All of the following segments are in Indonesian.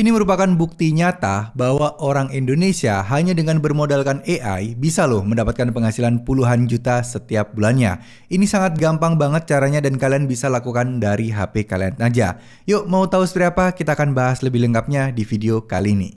Ini merupakan bukti nyata bahwa orang Indonesia hanya dengan bermodalkan AI bisa loh mendapatkan penghasilan puluhan juta setiap bulannya. Ini sangat gampang banget caranya dan kalian bisa lakukan dari HP kalian aja. Yuk mau tahu seperti apa? Kita akan bahas lebih lengkapnya di video kali ini.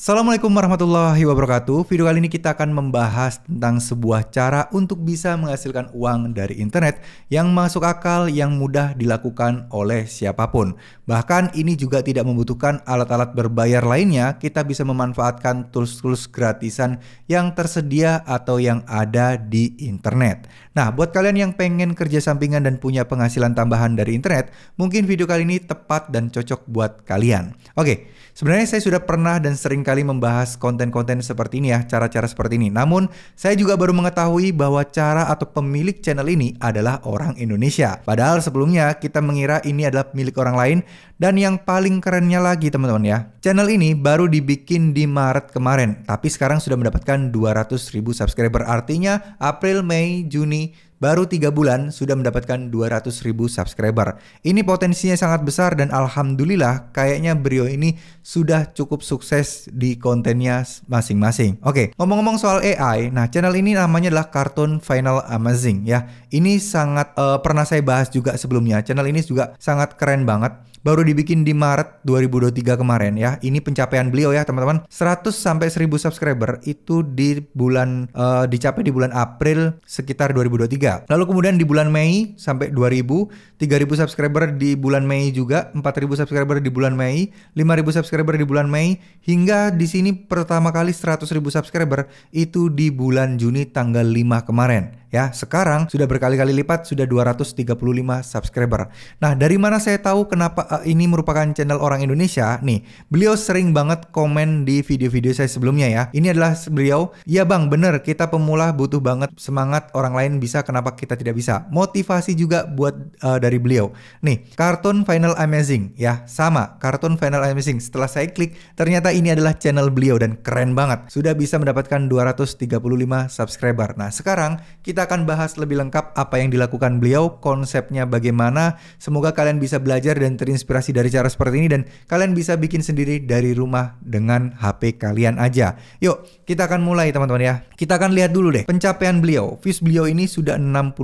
Assalamualaikum warahmatullahi wabarakatuh. Video kali ini kita akan membahas tentang sebuah cara untuk bisa menghasilkan uang dari internet yang masuk akal, yang mudah dilakukan oleh siapapun. Bahkan ini juga tidak membutuhkan alat-alat berbayar lainnya, kita bisa memanfaatkan tools-tools gratisan yang tersedia atau yang ada di internet. Nah, buat kalian yang pengen kerja sampingan dan punya penghasilan tambahan dari internet, mungkin video kali ini tepat dan cocok buat kalian. Oke, sebenarnya saya sudah pernah dan sering sekali membahas konten-konten seperti ini ya, cara-cara seperti ini. Namun, saya juga baru mengetahui bahwa cara atau pemilik channel ini adalah orang Indonesia. Padahal sebelumnya kita mengira ini adalah milik orang lain dan yang paling kerennya lagi teman-teman ya, channel ini baru dibikin di Maret kemarin, tapi sekarang sudah mendapatkan 200 ribu subscriber. Artinya April, Mei, Juni, baru tiga bulan sudah mendapatkan 200 ribu subscriber. Ini potensinya sangat besar dan alhamdulillah kayaknya Brio ini sudah cukup sukses di kontennya masing-masing. Oke, ngomong-ngomong soal AI, nah channel ini namanya adalah Cartoon Final Amazing ya. Ini sangat uh, pernah saya bahas juga sebelumnya. Channel ini juga sangat keren banget baru dibikin di Maret 2023 kemarin ya. Ini pencapaian beliau ya teman-teman. 100 sampai 1000 subscriber itu di bulan uh, dicapai di bulan April sekitar 2023. Lalu kemudian di bulan Mei sampai 2000, 3000 subscriber di bulan Mei juga, 4000 subscriber di bulan Mei, 5000 subscriber di bulan Mei hingga di sini pertama kali 100.000 subscriber itu di bulan Juni tanggal 5 kemarin ya. Sekarang sudah berkali-kali lipat sudah 235 subscriber. Nah, dari mana saya tahu kenapa uh, ini merupakan channel orang Indonesia? Nih, beliau sering banget komen di video-video saya sebelumnya ya. Ini adalah beliau, "Ya Bang, bener kita pemula butuh banget semangat orang lain bisa kenapa kita tidak bisa." Motivasi juga buat uh, dari beliau. Nih, kartun Final Amazing ya, sama kartun Final Amazing. Setelah saya klik, ternyata ini adalah channel beliau dan keren banget. Sudah bisa mendapatkan 235 subscriber. Nah, sekarang kita kita akan bahas lebih lengkap apa yang dilakukan beliau, konsepnya bagaimana. Semoga kalian bisa belajar dan terinspirasi dari cara seperti ini dan kalian bisa bikin sendiri dari rumah dengan HP kalian aja. Yuk, kita akan mulai teman-teman ya. Kita akan lihat dulu deh pencapaian beliau. Views beliau ini sudah 65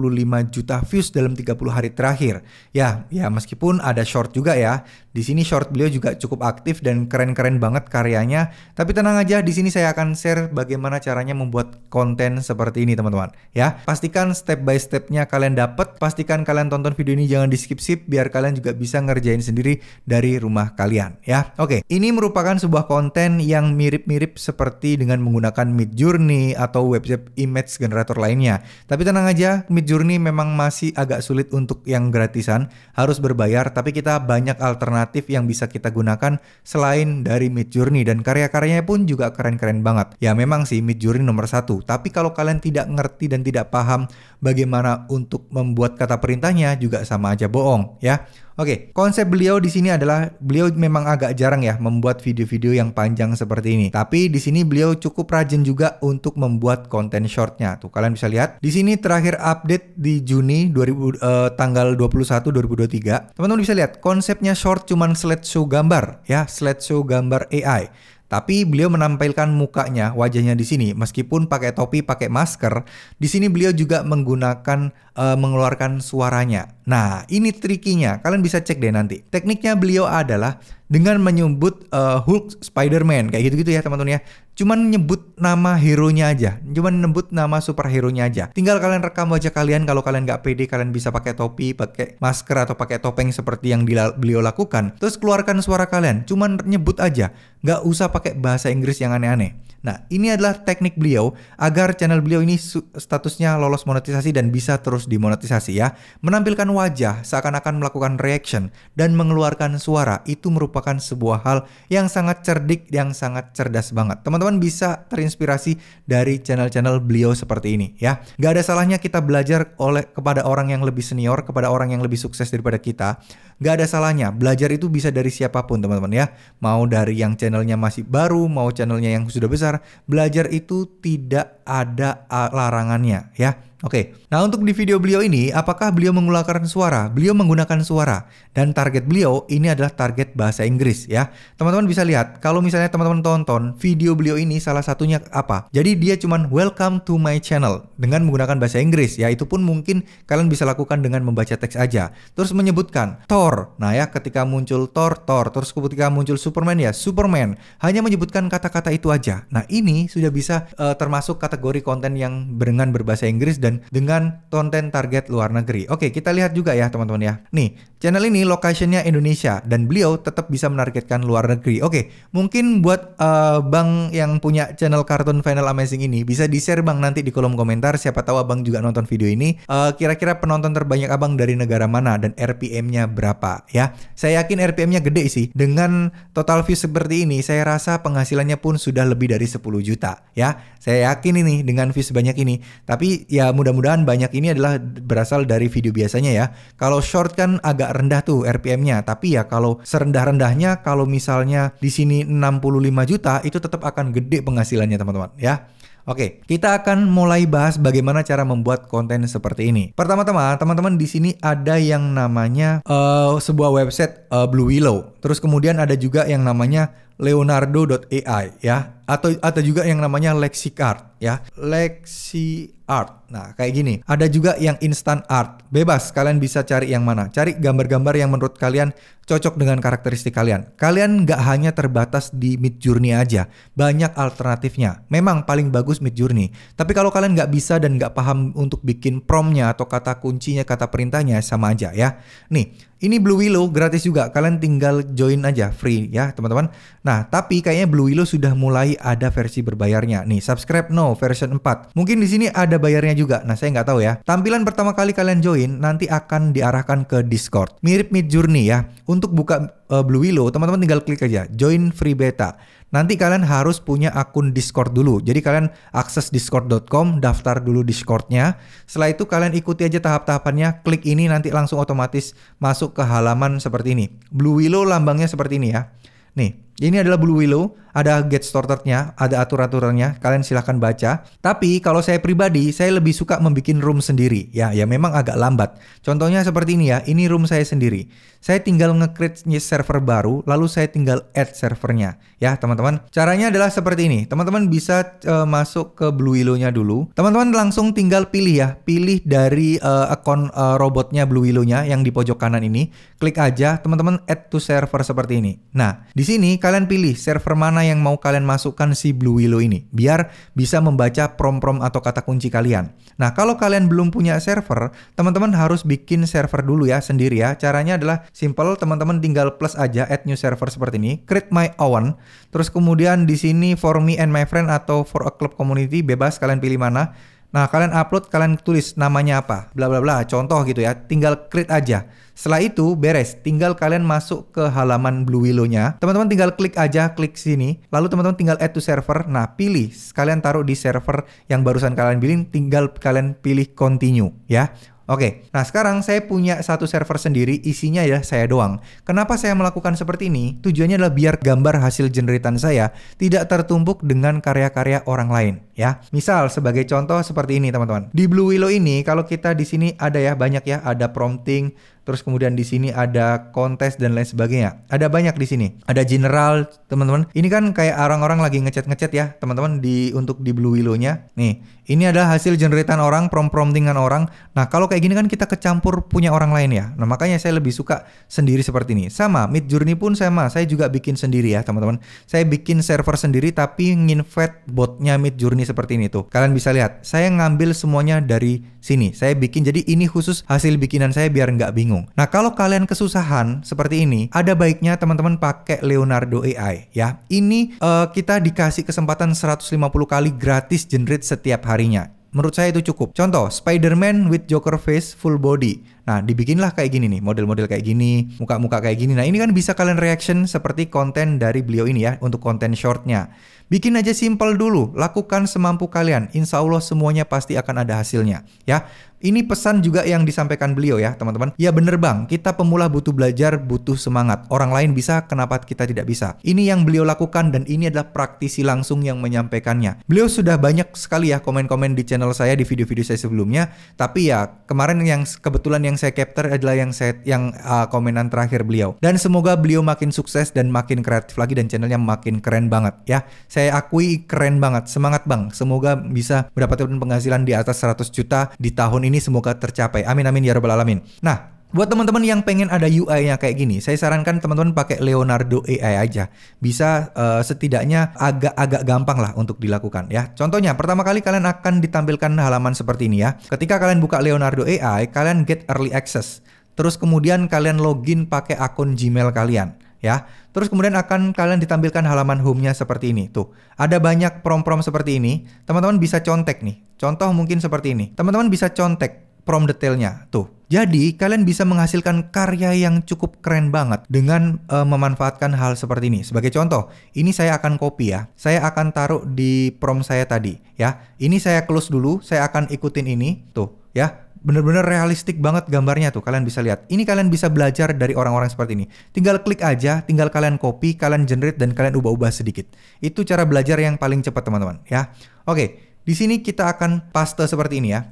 juta views dalam 30 hari terakhir. Ya, ya meskipun ada short juga ya, di sini short beliau juga cukup aktif dan keren-keren banget karyanya. Tapi tenang aja, di sini saya akan share bagaimana caranya membuat konten seperti ini teman-teman. Ya, pastikan step by stepnya kalian dapat. Pastikan kalian tonton video ini jangan di skip-skip biar kalian juga bisa ngerjain sendiri dari rumah kalian. Ya, oke. Ini merupakan sebuah konten yang mirip-mirip seperti dengan menggunakan Mid Journey atau website image generator lainnya. Tapi tenang aja, Mid Journey memang masih agak sulit untuk yang gratisan, harus berbayar. Tapi kita banyak alternatif alternatif yang bisa kita gunakan selain dari Mid Journey dan karya-karyanya pun juga keren-keren banget. Ya memang sih Mid Journey nomor satu, tapi kalau kalian tidak ngerti dan tidak paham bagaimana untuk membuat kata perintahnya juga sama aja bohong ya. Oke, okay, konsep beliau di sini adalah beliau memang agak jarang ya membuat video-video yang panjang seperti ini. Tapi di sini beliau cukup rajin juga untuk membuat konten shortnya. Tuh kalian bisa lihat. Di sini terakhir update di Juni 2000 eh, tanggal 21 2023. Teman-teman bisa lihat konsepnya short cuman slideshow gambar ya, slideshow gambar AI. Tapi beliau menampilkan mukanya, wajahnya di sini. Meskipun pakai topi, pakai masker, di sini beliau juga menggunakan uh, mengeluarkan suaranya. Nah, ini trikinya. Kalian bisa cek deh nanti. Tekniknya beliau adalah dengan menyebut uh, Hulk, Spider-Man kayak gitu-gitu ya teman-teman ya. Cuman nyebut nama hero-nya aja, cuman nyebut nama superhero-nya aja. Tinggal kalian rekam wajah kalian kalau kalian nggak pede kalian bisa pakai topi, pakai masker atau pakai topeng seperti yang beliau lakukan. Terus keluarkan suara kalian, cuman nyebut aja. Nggak usah pakai bahasa Inggris yang aneh-aneh. Nah, ini adalah teknik beliau agar channel beliau ini statusnya lolos monetisasi dan bisa terus dimonetisasi ya. Menampilkan wajah seakan-akan melakukan reaction dan mengeluarkan suara itu merupakan merupakan sebuah hal yang sangat cerdik, yang sangat cerdas banget. Teman-teman bisa terinspirasi dari channel-channel beliau seperti ini ya. Gak ada salahnya kita belajar oleh kepada orang yang lebih senior, kepada orang yang lebih sukses daripada kita. Gak ada salahnya, belajar itu bisa dari siapapun teman-teman ya. Mau dari yang channelnya masih baru, mau channelnya yang sudah besar, belajar itu tidak ada larangannya ya Oke, nah untuk di video beliau ini, apakah beliau mengeluarkan suara? Beliau menggunakan suara. Dan target beliau ini adalah target bahasa Inggris ya. Teman-teman bisa lihat, kalau misalnya teman-teman tonton, video beliau ini salah satunya apa? Jadi dia cuman welcome to my channel dengan menggunakan bahasa Inggris ya. Itu pun mungkin kalian bisa lakukan dengan membaca teks aja. Terus menyebutkan Thor. Nah ya, ketika muncul Thor, Thor. Terus ketika muncul Superman ya, Superman. Hanya menyebutkan kata-kata itu aja. Nah ini sudah bisa uh, termasuk kategori konten yang dengan berbahasa Inggris dan dengan konten target luar negeri. Oke, kita lihat juga ya teman-teman ya. Nih, channel ini lokasinya Indonesia dan beliau tetap bisa menargetkan luar negeri. Oke, mungkin buat uh, Bang yang punya channel kartun Final Amazing ini bisa di-share Bang nanti di kolom komentar siapa tahu Abang juga nonton video ini. kira eh, kira-kira penonton terbanyak Abang dari negara mana dan RPM-nya berapa ya. Saya yakin RPM-nya gede sih. Dengan total view seperti ini, saya rasa penghasilannya pun sudah lebih dari 10 juta ya. Saya yakin ini dengan view sebanyak ini. Tapi ya mudah-mudahan banyak ini adalah berasal dari video biasanya ya. Kalau short kan agak rendah tuh RPM-nya, tapi ya kalau serendah-rendahnya kalau misalnya di sini 65 juta itu tetap akan gede penghasilannya teman-teman ya. Oke, kita akan mulai bahas bagaimana cara membuat konten seperti ini. Pertama-tama, teman-teman di sini ada yang namanya uh, sebuah website uh, Blue Willow. Terus kemudian ada juga yang namanya leonardo.ai ya atau ada juga yang namanya ya. LexiArt ya Lexi Art nah kayak gini ada juga yang instant art bebas kalian bisa cari yang mana cari gambar-gambar yang menurut kalian cocok dengan karakteristik kalian kalian nggak hanya terbatas di Mid Journey aja banyak alternatifnya memang paling bagus Mid Journey tapi kalau kalian nggak bisa dan nggak paham untuk bikin promnya atau kata kuncinya kata perintahnya sama aja ya nih ini Blue Willow gratis juga, kalian tinggal join aja free ya teman-teman. Nah tapi kayaknya Blue Willow sudah mulai ada versi berbayarnya. Nih subscribe no version 4. Mungkin di sini ada bayarnya juga, nah saya nggak tahu ya. Tampilan pertama kali kalian join nanti akan diarahkan ke Discord. Mirip Mid Journey ya. Untuk buka uh, Blue Willow teman-teman tinggal klik aja join free beta nanti kalian harus punya akun Discord dulu. Jadi kalian akses discord.com, daftar dulu Discordnya. Setelah itu kalian ikuti aja tahap-tahapannya. Klik ini nanti langsung otomatis masuk ke halaman seperti ini. Blue Willow lambangnya seperti ini ya. Nih, ini adalah Blue Willow, ada get starternya, ada aturan-aturannya, kalian silahkan baca. Tapi kalau saya pribadi, saya lebih suka membuat room sendiri. Ya, ya memang agak lambat. Contohnya seperti ini ya, ini room saya sendiri. Saya tinggal nge-create server baru, lalu saya tinggal add servernya. Ya, teman-teman. Caranya adalah seperti ini. Teman-teman bisa uh, masuk ke Blue Willow-nya dulu. Teman-teman langsung tinggal pilih ya, pilih dari uh, eh, akun uh, eh, robotnya Blue Willow-nya yang di pojok kanan ini. Klik aja, teman-teman add to server seperti ini. Nah, di sini kalian pilih server mana yang mau kalian masukkan si Blue Willow ini, biar bisa membaca prom-prom atau kata kunci kalian. Nah, kalau kalian belum punya server, teman-teman harus bikin server dulu ya sendiri ya. Caranya adalah simple, teman-teman tinggal plus aja add new server seperti ini, create my own, terus kemudian di sini for me and my friend atau for a club community, bebas kalian pilih mana. Nah, kalian upload, kalian tulis namanya apa, bla bla bla, contoh gitu ya. Tinggal create aja. Setelah itu beres, tinggal kalian masuk ke halaman Blue Willow-nya. Teman-teman tinggal klik aja, klik sini. Lalu teman-teman tinggal add to server. Nah, pilih, kalian taruh di server yang barusan kalian pilih, tinggal kalian pilih continue ya. Oke, nah sekarang saya punya satu server sendiri, isinya ya saya doang. Kenapa saya melakukan seperti ini? Tujuannya adalah biar gambar hasil generitan saya tidak tertumpuk dengan karya-karya orang lain, ya. Misal sebagai contoh seperti ini, teman-teman. Di Blue Willow ini kalau kita di sini ada ya banyak ya, ada prompting, terus kemudian di sini ada kontes dan lain sebagainya. Ada banyak di sini. Ada general, teman-teman. Ini kan kayak orang-orang lagi ngechat-ngechat ya, teman-teman di untuk di Blue Willow-nya. Nih, ini adalah hasil generetan orang, prom-promptingan orang. Nah, kalau kayak gini kan kita kecampur punya orang lain ya. Nah, makanya saya lebih suka sendiri seperti ini. Sama, Mid Journey pun sama. Saya juga bikin sendiri ya, teman-teman. Saya bikin server sendiri tapi nginvite botnya Mid Journey seperti ini tuh. Kalian bisa lihat, saya ngambil semuanya dari sini. Saya bikin, jadi ini khusus hasil bikinan saya biar nggak bingung. Nah, kalau kalian kesusahan seperti ini, ada baiknya teman-teman pakai Leonardo AI ya. Ini uh, kita dikasih kesempatan 150 kali gratis generate setiap hari harinya. Menurut saya itu cukup. Contoh, Spider-Man with Joker face full body. Nah, dibikinlah kayak gini nih, model-model kayak gini, muka-muka kayak gini. Nah, ini kan bisa kalian reaction seperti konten dari beliau ini ya, untuk konten shortnya. Bikin aja simple dulu, lakukan semampu kalian. Insya Allah semuanya pasti akan ada hasilnya. Ya, ini pesan juga yang disampaikan beliau ya teman-teman. Ya bener bang, kita pemula butuh belajar, butuh semangat. Orang lain bisa, kenapa kita tidak bisa? Ini yang beliau lakukan dan ini adalah praktisi langsung yang menyampaikannya. Beliau sudah banyak sekali ya komen-komen di channel saya di video-video saya sebelumnya. Tapi ya kemarin yang kebetulan yang saya capture adalah yang saya yang uh, komenan terakhir beliau. Dan semoga beliau makin sukses dan makin kreatif lagi dan channelnya makin keren banget ya saya akui keren banget. Semangat Bang. Semoga bisa mendapatkan penghasilan di atas 100 juta di tahun ini semoga tercapai. Amin amin ya rabbal alamin. Nah, Buat teman-teman yang pengen ada UI-nya kayak gini, saya sarankan teman-teman pakai Leonardo AI aja. Bisa uh, setidaknya agak-agak gampang lah untuk dilakukan ya. Contohnya, pertama kali kalian akan ditampilkan halaman seperti ini ya. Ketika kalian buka Leonardo AI, kalian get early access. Terus kemudian kalian login pakai akun Gmail kalian ya. Terus kemudian akan kalian ditampilkan halaman home-nya seperti ini. Tuh, ada banyak prom-prom seperti ini. Teman-teman bisa contek nih. Contoh mungkin seperti ini. Teman-teman bisa contek prom detailnya. Tuh. Jadi kalian bisa menghasilkan karya yang cukup keren banget dengan uh, memanfaatkan hal seperti ini. Sebagai contoh, ini saya akan copy ya. Saya akan taruh di prom saya tadi ya. Ini saya close dulu, saya akan ikutin ini. Tuh, ya bener-bener realistik banget gambarnya tuh. Kalian bisa lihat. Ini kalian bisa belajar dari orang-orang seperti ini. Tinggal klik aja, tinggal kalian copy, kalian generate dan kalian ubah-ubah sedikit. Itu cara belajar yang paling cepat teman-teman ya. Oke, di sini kita akan paste seperti ini ya.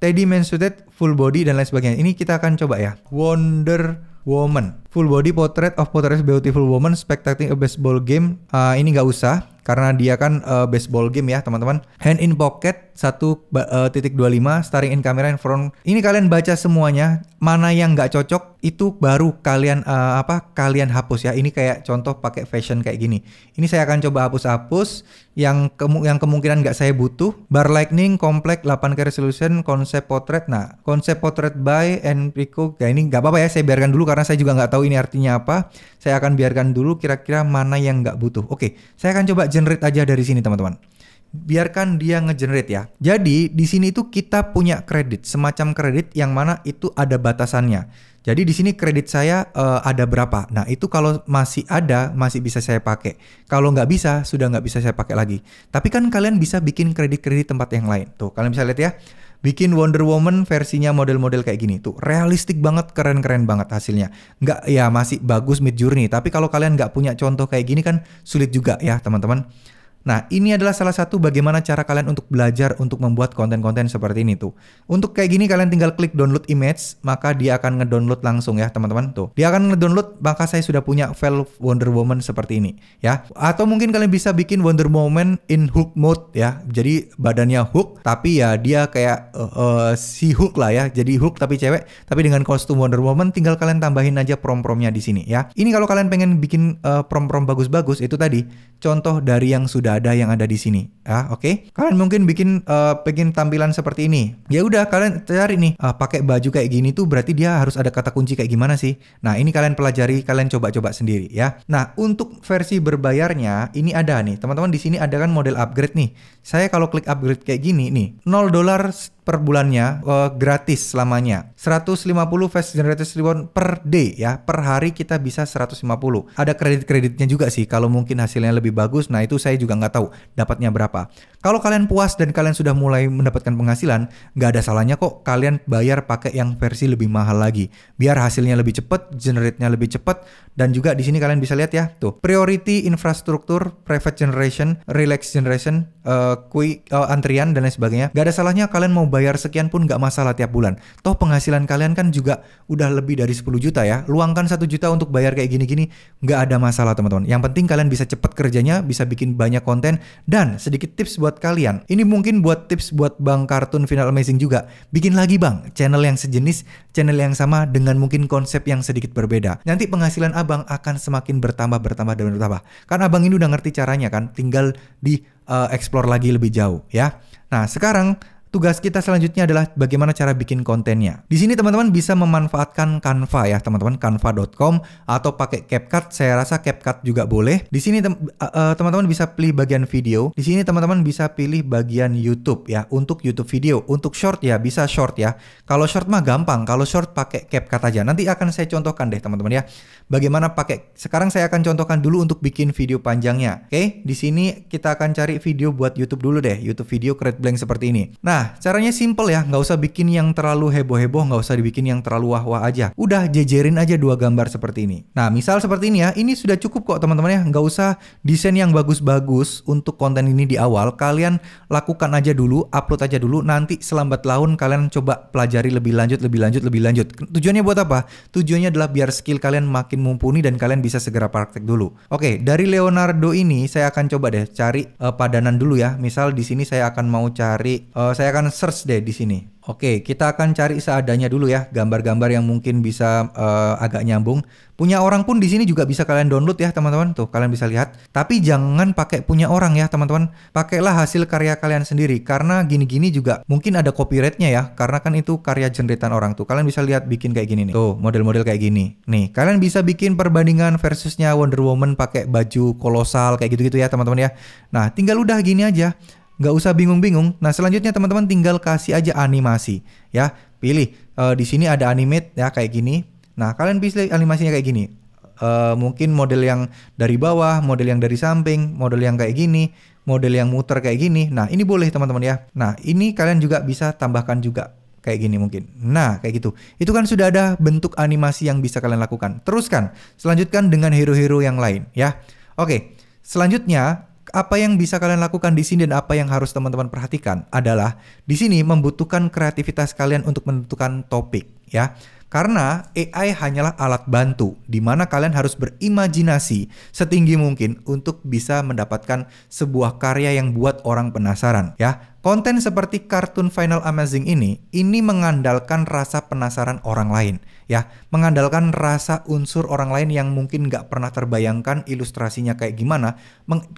Teddy suited full body dan lain sebagainya. Ini kita akan coba ya. Wonder Woman. Full body portrait of portrait beautiful woman spectating a baseball game. Uh, ini nggak usah karena dia kan uh, baseball game ya teman-teman. Hand in pocket 1.25 uh, puluh lima starring in camera in front. Ini kalian baca semuanya mana yang nggak cocok itu baru kalian uh, apa kalian hapus ya. Ini kayak contoh pakai fashion kayak gini. Ini saya akan coba hapus-hapus yang kemu yang kemungkinan nggak saya butuh. Bar lightning komplek 8K resolution konsep potret. Nah, konsep potret by Enrico. Ya ini nggak apa-apa ya saya biarkan dulu karena saya juga nggak tahu ini artinya apa. Saya akan biarkan dulu kira-kira mana yang nggak butuh. Oke, saya akan coba generate aja dari sini teman-teman biarkan dia ngegenerate ya. Jadi di sini itu kita punya kredit, semacam kredit yang mana itu ada batasannya. Jadi di sini kredit saya uh, ada berapa? Nah itu kalau masih ada masih bisa saya pakai. Kalau nggak bisa sudah nggak bisa saya pakai lagi. Tapi kan kalian bisa bikin kredit-kredit tempat yang lain. Tuh kalian bisa lihat ya. Bikin Wonder Woman versinya model-model kayak gini tuh realistik banget keren-keren banget hasilnya. Nggak ya masih bagus Mid Journey. Tapi kalau kalian nggak punya contoh kayak gini kan sulit juga ya teman-teman. Nah, ini adalah salah satu bagaimana cara kalian untuk belajar untuk membuat konten-konten seperti ini tuh. Untuk kayak gini kalian tinggal klik download image, maka dia akan ngedownload langsung ya teman-teman tuh. Dia akan ngedownload, maka saya sudah punya file Wonder Woman seperti ini ya. Atau mungkin kalian bisa bikin Wonder Woman in hook mode ya. Jadi badannya hook, tapi ya dia kayak uh, uh, si hook lah ya. Jadi hook tapi cewek, tapi dengan kostum Wonder Woman tinggal kalian tambahin aja prom-promnya di sini ya. Ini kalau kalian pengen bikin uh, prom-prom bagus-bagus itu tadi contoh dari yang sudah udah ada yang ada di sini. Ah, oke. Okay? Kalian mungkin bikin uh, eh, pengen tampilan seperti ini. Ya udah kalian cari nih, uh, pakai baju kayak gini tuh berarti dia harus ada kata kunci kayak gimana sih? Nah, ini kalian pelajari, kalian coba-coba sendiri ya. Nah, untuk versi berbayarnya ini ada nih. Teman-teman di sini ada kan model upgrade nih. Saya kalau klik upgrade kayak gini nih, 0 dolar per bulannya uh, gratis selamanya. 150 fast generated reward per day ya. Per hari kita bisa 150. Ada kredit-kreditnya juga sih kalau mungkin hasilnya lebih bagus. Nah, itu saya juga nggak tahu dapatnya berapa. Kalau kalian puas dan kalian sudah mulai mendapatkan penghasilan, nggak ada salahnya kok kalian bayar pakai yang versi lebih mahal lagi. Biar hasilnya lebih cepat, generate-nya lebih cepat dan juga di sini kalian bisa lihat ya, tuh. Priority infrastruktur, private generation, relax generation, uh, quick uh, antrian dan lain sebagainya. nggak ada salahnya kalian mau bayar bayar sekian pun nggak masalah tiap bulan. Toh penghasilan kalian kan juga udah lebih dari 10 juta ya. Luangkan satu juta untuk bayar kayak gini-gini nggak ada masalah teman-teman. Yang penting kalian bisa cepat kerjanya, bisa bikin banyak konten dan sedikit tips buat kalian. Ini mungkin buat tips buat Bang Kartun Final Amazing juga. Bikin lagi Bang channel yang sejenis, channel yang sama dengan mungkin konsep yang sedikit berbeda. Nanti penghasilan Abang akan semakin bertambah bertambah dan bertambah. Karena Abang ini udah ngerti caranya kan, tinggal di uh, explore lagi lebih jauh ya. Nah, sekarang Tugas kita selanjutnya adalah bagaimana cara bikin kontennya. Di sini teman-teman bisa memanfaatkan Canva ya, teman-teman canva.com atau pakai CapCut. Saya rasa CapCut juga boleh. Di sini eh, eh, teman-teman bisa pilih bagian video. Di sini teman-teman bisa pilih bagian YouTube ya, untuk YouTube video. Untuk short ya bisa short ya. Kalau short mah gampang, kalau short pakai CapCut aja. Nanti akan saya contohkan deh teman-teman ya. Bagaimana pakai Sekarang saya akan contohkan dulu untuk bikin video panjangnya. Oke, di sini kita akan cari video buat YouTube dulu deh, YouTube video create blank seperti ini. Nah, Nah, caranya simple ya, nggak usah bikin yang terlalu heboh-heboh, nggak usah dibikin yang terlalu wah-wah aja. Udah jejerin aja dua gambar seperti ini. Nah, misal seperti ini ya, ini sudah cukup kok teman-teman ya, nggak usah desain yang bagus-bagus untuk konten ini di awal. Kalian lakukan aja dulu, upload aja dulu, nanti selambat laun kalian coba pelajari lebih lanjut, lebih lanjut, lebih lanjut. Tujuannya buat apa? Tujuannya adalah biar skill kalian makin mumpuni dan kalian bisa segera praktek dulu. Oke, dari Leonardo ini saya akan coba deh cari uh, padanan dulu ya. Misal di sini saya akan mau cari, uh, saya saya akan search deh di sini. Oke, kita akan cari seadanya dulu ya, gambar-gambar yang mungkin bisa uh, agak nyambung. Punya orang pun di sini juga bisa kalian download ya, teman-teman. Tuh, kalian bisa lihat. Tapi jangan pakai punya orang ya, teman-teman. Pakailah hasil karya kalian sendiri karena gini-gini juga mungkin ada copyrightnya ya, karena kan itu karya jendritan orang tuh. Kalian bisa lihat bikin kayak gini nih. Tuh, model-model kayak gini. Nih, kalian bisa bikin perbandingan versusnya Wonder Woman pakai baju kolosal kayak gitu-gitu ya, teman-teman ya. Nah, tinggal udah gini aja nggak usah bingung-bingung. Nah selanjutnya teman-teman tinggal kasih aja animasi ya. Pilih e, di sini ada animate ya kayak gini. Nah kalian pilih animasinya kayak gini. E, mungkin model yang dari bawah, model yang dari samping, model yang kayak gini, model yang muter kayak gini. Nah ini boleh teman-teman ya. Nah ini kalian juga bisa tambahkan juga kayak gini mungkin. Nah, kayak gitu. Itu kan sudah ada bentuk animasi yang bisa kalian lakukan. Teruskan, selanjutkan dengan hero-hero yang lain ya. Oke, selanjutnya apa yang bisa kalian lakukan di sini dan apa yang harus teman-teman perhatikan adalah di sini membutuhkan kreativitas kalian untuk menentukan topik ya. Karena AI hanyalah alat bantu, di mana kalian harus berimajinasi setinggi mungkin untuk bisa mendapatkan sebuah karya yang buat orang penasaran. Ya, konten seperti kartun Final Amazing ini, ini mengandalkan rasa penasaran orang lain. Ya, mengandalkan rasa unsur orang lain yang mungkin nggak pernah terbayangkan ilustrasinya kayak gimana.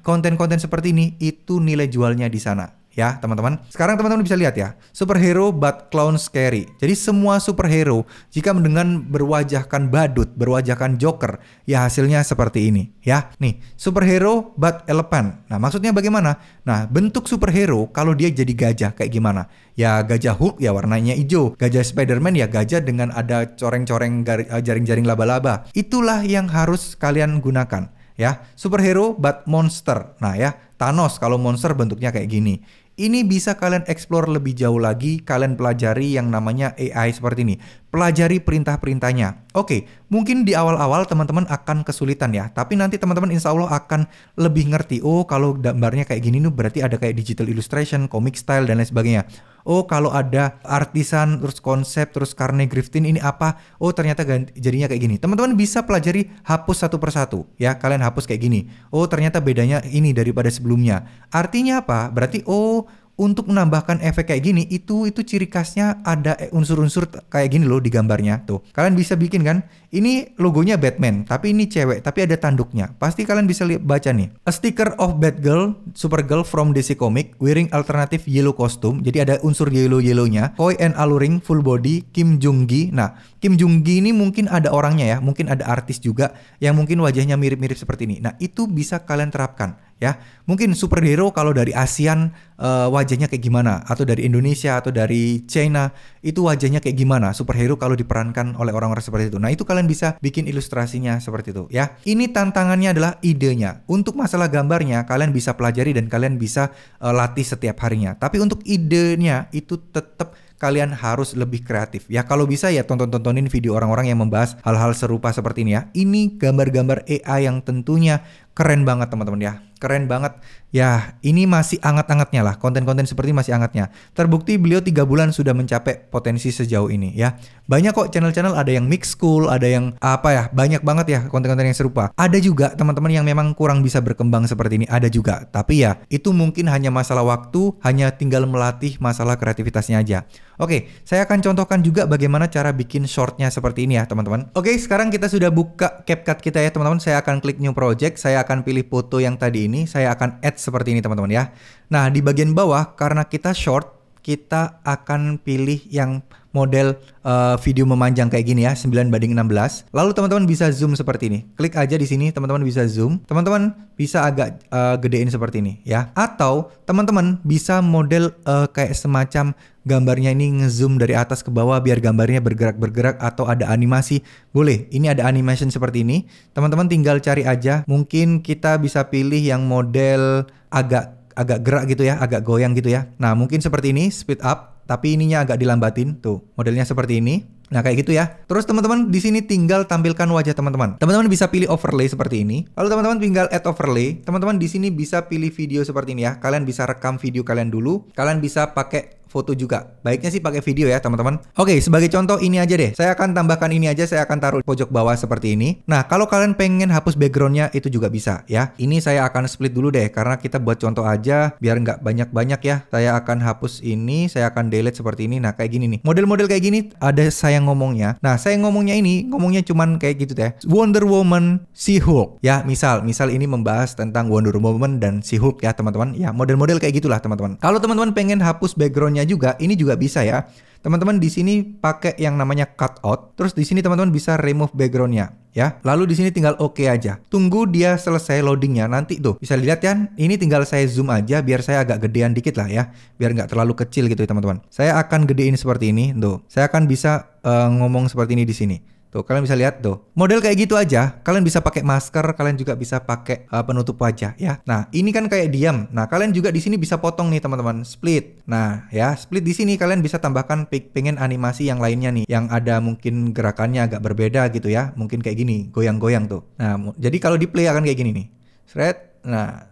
Konten-konten seperti ini, itu nilai jualnya di sana ya teman-teman. Sekarang teman-teman bisa lihat ya, superhero but clown scary. Jadi semua superhero jika mendengar berwajahkan badut, berwajahkan joker, ya hasilnya seperti ini ya. Nih, superhero but elephant. Nah, maksudnya bagaimana? Nah, bentuk superhero kalau dia jadi gajah kayak gimana? Ya gajah Hulk ya warnanya hijau, gajah Spiderman ya gajah dengan ada coreng-coreng eh, jaring-jaring laba-laba. Itulah yang harus kalian gunakan ya. Superhero but monster. Nah, ya Thanos kalau monster bentuknya kayak gini ini bisa kalian explore lebih jauh lagi, kalian pelajari yang namanya AI seperti ini. Pelajari perintah-perintahnya. Oke, mungkin di awal-awal teman-teman akan kesulitan ya, tapi nanti teman-teman insya Allah akan lebih ngerti, oh kalau gambarnya kayak gini nih berarti ada kayak digital illustration, comic style, dan lain sebagainya. Oh kalau ada artisan terus konsep terus karne griftin ini apa? Oh ternyata ganti, jadinya kayak gini. Teman-teman bisa pelajari hapus satu persatu ya. Kalian hapus kayak gini. Oh ternyata bedanya ini daripada sebelumnya. Artinya apa? Berarti oh untuk menambahkan efek kayak gini itu itu ciri khasnya ada unsur-unsur kayak gini loh di gambarnya tuh. Kalian bisa bikin kan? Ini logonya Batman, tapi ini cewek, tapi ada tanduknya. Pasti kalian bisa lihat baca nih. A sticker of Batgirl, Supergirl from DC Comic wearing alternative yellow costume. Jadi ada unsur yellow-yellownya. Koi and alluring full body Kim Jung Gi. Nah, Kim Jung Gi ini mungkin ada orangnya ya, mungkin ada artis juga yang mungkin wajahnya mirip-mirip seperti ini. Nah, itu bisa kalian terapkan ya mungkin superhero kalau dari ASEAN uh, wajahnya kayak gimana atau dari Indonesia atau dari China itu wajahnya kayak gimana superhero kalau diperankan oleh orang-orang seperti itu nah itu kalian bisa bikin ilustrasinya seperti itu ya ini tantangannya adalah idenya untuk masalah gambarnya kalian bisa pelajari dan kalian bisa uh, latih setiap harinya tapi untuk idenya itu tetap kalian harus lebih kreatif. Ya kalau bisa ya tonton-tontonin video orang-orang yang membahas hal-hal serupa seperti ini ya. Ini gambar-gambar AI yang tentunya keren banget teman-teman ya. Keren banget. Ya, ini masih angat-angatnya lah. Konten-konten seperti masih angatnya. Terbukti beliau tiga bulan sudah mencapai potensi sejauh ini ya. Banyak kok channel-channel ada yang mix school, ada yang apa ya, banyak banget ya konten-konten yang serupa. Ada juga teman-teman yang memang kurang bisa berkembang seperti ini, ada juga. Tapi ya, itu mungkin hanya masalah waktu, hanya tinggal melatih masalah kreativitasnya aja. Oke, saya akan contohkan juga bagaimana cara bikin shortnya seperti ini ya teman-teman. Oke, sekarang kita sudah buka CapCut kita ya teman-teman. Saya akan klik new project, saya akan pilih foto yang tadi ini, saya akan add seperti ini teman-teman ya. Nah, di bagian bawah karena kita short, kita akan pilih yang model uh, video memanjang kayak gini ya, 9 banding 16. Lalu teman-teman bisa zoom seperti ini. Klik aja di sini, teman-teman bisa zoom. Teman-teman bisa agak uh, gedein seperti ini ya. Atau teman-teman bisa model uh, kayak semacam gambarnya ini ngezoom dari atas ke bawah biar gambarnya bergerak-bergerak atau ada animasi. Boleh, ini ada animation seperti ini. Teman-teman tinggal cari aja. Mungkin kita bisa pilih yang model agak agak gerak gitu ya, agak goyang gitu ya. Nah, mungkin seperti ini speed up, tapi ininya agak dilambatin. Tuh, modelnya seperti ini. Nah, kayak gitu ya. Terus teman-teman di sini tinggal tampilkan wajah teman-teman. Teman-teman bisa pilih overlay seperti ini. Lalu teman-teman tinggal add overlay. Teman-teman di sini bisa pilih video seperti ini ya. Kalian bisa rekam video kalian dulu. Kalian bisa pakai foto juga. Baiknya sih pakai video ya teman-teman. Oke, sebagai contoh ini aja deh. Saya akan tambahkan ini aja, saya akan taruh pojok bawah seperti ini. Nah, kalau kalian pengen hapus backgroundnya itu juga bisa ya. Ini saya akan split dulu deh, karena kita buat contoh aja biar nggak banyak-banyak ya. Saya akan hapus ini, saya akan delete seperti ini. Nah, kayak gini nih. Model-model kayak gini ada saya ngomongnya. Nah, saya ngomongnya ini, ngomongnya cuman kayak gitu deh. Wonder Woman, She-Hulk. Ya, misal, misal ini membahas tentang Wonder Woman dan She-Hulk ya teman-teman. Ya, model-model kayak gitulah teman-teman. Kalau teman-teman pengen hapus backgroundnya Iya juga, ini juga bisa ya. Teman-teman di sini pakai yang namanya cut out terus di sini teman-teman bisa remove backgroundnya ya. Lalu di sini tinggal oke okay aja. Tunggu dia selesai loadingnya nanti tuh. Bisa dilihat kan? Ini tinggal saya zoom aja biar saya agak gedean dikit lah ya, biar nggak terlalu kecil gitu ya teman-teman. Saya akan gedein seperti ini tuh. Saya akan bisa uh, ngomong seperti ini di sini. Tuh kalian bisa lihat tuh. Model kayak gitu aja, kalian bisa pakai masker, kalian juga bisa pakai uh, penutup wajah ya. Nah, ini kan kayak diam. Nah, kalian juga di sini bisa potong nih teman-teman, split. Nah, ya, split di sini kalian bisa tambahkan pengen animasi yang lainnya nih yang ada mungkin gerakannya agak berbeda gitu ya. Mungkin kayak gini, goyang-goyang tuh. Nah, jadi kalau di play akan kayak gini nih. Shred. Nah,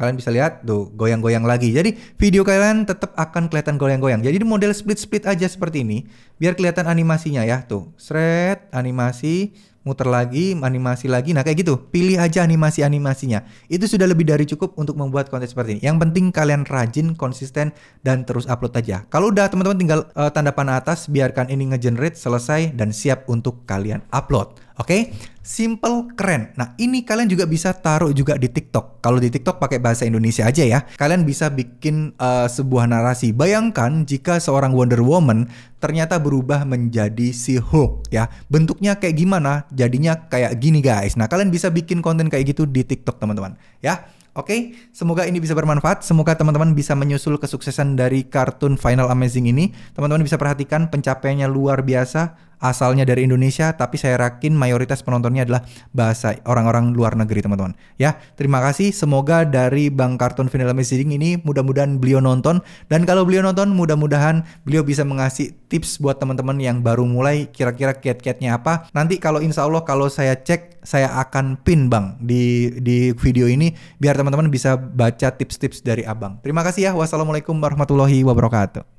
kalian bisa lihat tuh goyang-goyang lagi. Jadi video kalian tetap akan kelihatan goyang-goyang. Jadi model split-split aja seperti ini biar kelihatan animasinya ya tuh. Seret animasi muter lagi, animasi lagi. Nah, kayak gitu. Pilih aja animasi-animasinya. Itu sudah lebih dari cukup untuk membuat konten seperti ini. Yang penting kalian rajin, konsisten dan terus upload aja. Kalau udah teman-teman tinggal uh, tanda panah atas, biarkan ini nge ngegenerate selesai dan siap untuk kalian upload. Oke, okay? simple keren. Nah, ini kalian juga bisa taruh juga di TikTok. Kalau di TikTok pakai bahasa Indonesia aja ya. Kalian bisa bikin uh, sebuah narasi. Bayangkan jika seorang Wonder Woman ternyata berubah menjadi si Hulk ya. Bentuknya kayak gimana? Jadinya kayak gini guys. Nah, kalian bisa bikin konten kayak gitu di TikTok, teman-teman, ya. Oke, okay? semoga ini bisa bermanfaat. Semoga teman-teman bisa menyusul kesuksesan dari kartun Final Amazing ini. Teman-teman bisa perhatikan pencapaiannya luar biasa asalnya dari Indonesia tapi saya yakin mayoritas penontonnya adalah bahasa orang-orang luar negeri teman-teman. Ya, terima kasih. Semoga dari Bang Kartun Final Messaging ini mudah-mudahan beliau nonton dan kalau beliau nonton mudah-mudahan beliau bisa mengasih tips buat teman-teman yang baru mulai kira-kira kiat-kiatnya apa. Nanti kalau insya Allah kalau saya cek saya akan pin Bang di di video ini biar teman-teman bisa baca tips-tips dari Abang. Terima kasih ya. Wassalamualaikum warahmatullahi wabarakatuh.